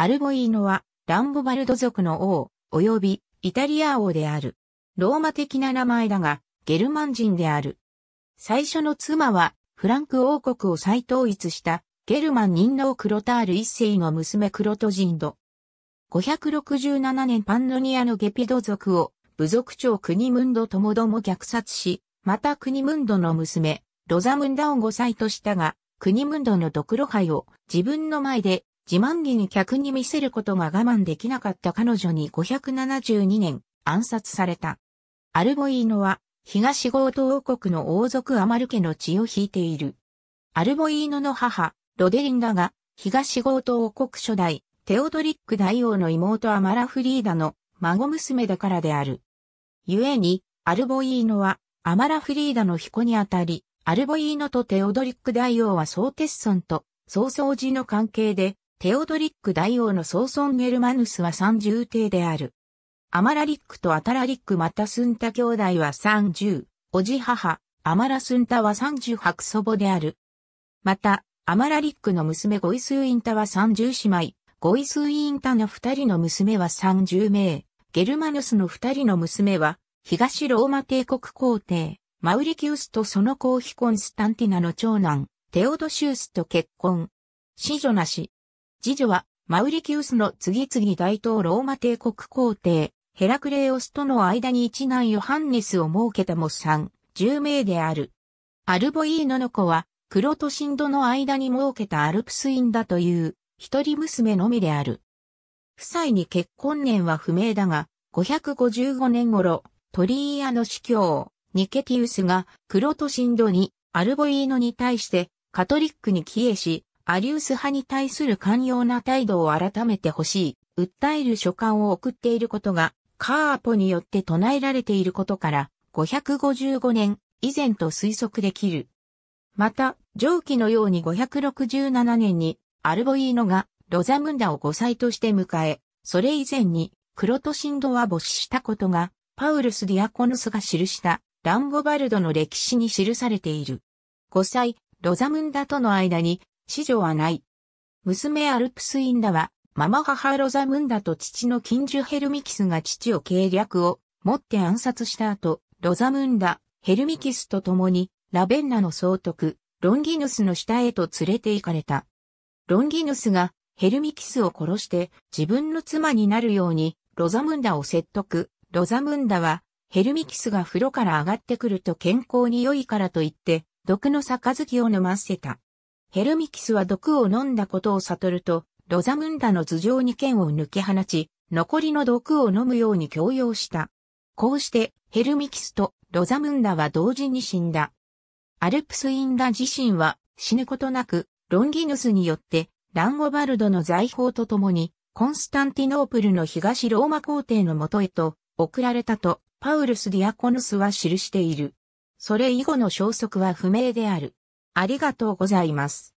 アルボイーノは、ランボバルド族の王、及び、イタリア王である。ローマ的な名前だが、ゲルマン人である。最初の妻は、フランク王国を再統一した、ゲルマン人王クロタール一世の娘クロトジンド。567年パンノニアのゲピド族を、部族長クニムンドともども虐殺し、またクニムンドの娘、ロザムンダを5歳としたが、クニムンドのドクロ杯を自分の前で自慢げに客に見せることが我慢できなかった彼女に572年暗殺された。アルボイーノは東ゴート王国の王族アマル家の血を引いている。アルボイーノの母、ロデリンダが東ゴート王国初代テオドリック大王の妹アマラフリーダの孫娘だからである。故に、アルボイーノはアマラフリーダの彦にあたり、アルボイーノとテオドリック大王は総ーテと、曹操寺の関係で、テオドリック大王のソ孫ゲルマヌスは三重帝である。アマラリックとアタラリックまたスンタ兄弟は三十、おじ母、アマラスンタは三十白祖母である。また、アマラリックの娘ゴイスーインタは三十姉妹、ゴイスーインタの二人の娘は三十名、ゲルマヌスの二人の娘は、東ローマ帝国皇帝、マウリキウスとその皇妃コンスタンティナの長男、テオドシウスと結婚。子女なし。次女は、マウリキウスの次々大統ローマ帝国皇帝、ヘラクレオスとの間に一男ヨハンネスを設けたモッサン、10名である。アルボイーノの子は、黒とンドの間に設けたアルプスインだという、一人娘のみである。夫妻に結婚年は不明だが、555年頃、トリーアの司教、ニケティウスが、黒とンドに、アルボイーノに対して、カトリックに帰依し、アリウス派に対する寛容な態度を改めてほしい、訴える書簡を送っていることが、カーポによって唱えられていることから、555年以前と推測できる。また、上記のように567年に、アルボイーノがロザムンダを5歳として迎え、それ以前に、クロトシンドは没したことが、パウルス・ディアコヌスが記したランゴバルドの歴史に記されている。5歳、ロザムンダとの間に子女はない。娘アルプスインダは、ママ母ロザムンダと父の近所ヘルミキスが父を計略を持って暗殺した後、ロザムンダ、ヘルミキスと共に、ラベンナの総督、ロンギヌスの下へと連れて行かれた。ロンギヌスがヘルミキスを殺して自分の妻になるようにロザムンダを説得。ロザムンダはヘルミキスが風呂から上がってくると健康に良いからと言って毒の杯を飲ませた。ヘルミキスは毒を飲んだことを悟ると、ロザムンダの頭上に剣を抜け放ち、残りの毒を飲むように強要した。こうして、ヘルミキスとロザムンダは同時に死んだ。アルプスインダ自身は死ぬことなく、ロンギヌスによって、ランゴバルドの財宝とともに、コンスタンティノープルの東ローマ皇帝のもとへと送られたと、パウルス・ディアコヌスは記している。それ以後の消息は不明である。ありがとうございます。